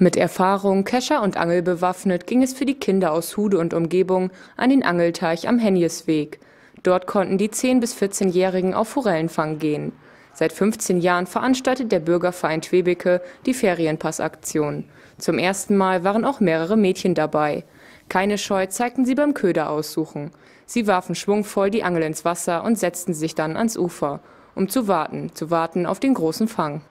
Mit Erfahrung, Kescher und Angel bewaffnet, ging es für die Kinder aus Hude und Umgebung an den Angelteich am Henniesweg. Dort konnten die 10- bis 14-Jährigen auf Forellenfang gehen. Seit 15 Jahren veranstaltet der Bürgerverein Twebeke die Ferienpassaktion. Zum ersten Mal waren auch mehrere Mädchen dabei. Keine Scheu zeigten sie beim Köder aussuchen. Sie warfen schwungvoll die Angel ins Wasser und setzten sich dann ans Ufer, um zu warten, zu warten auf den großen Fang.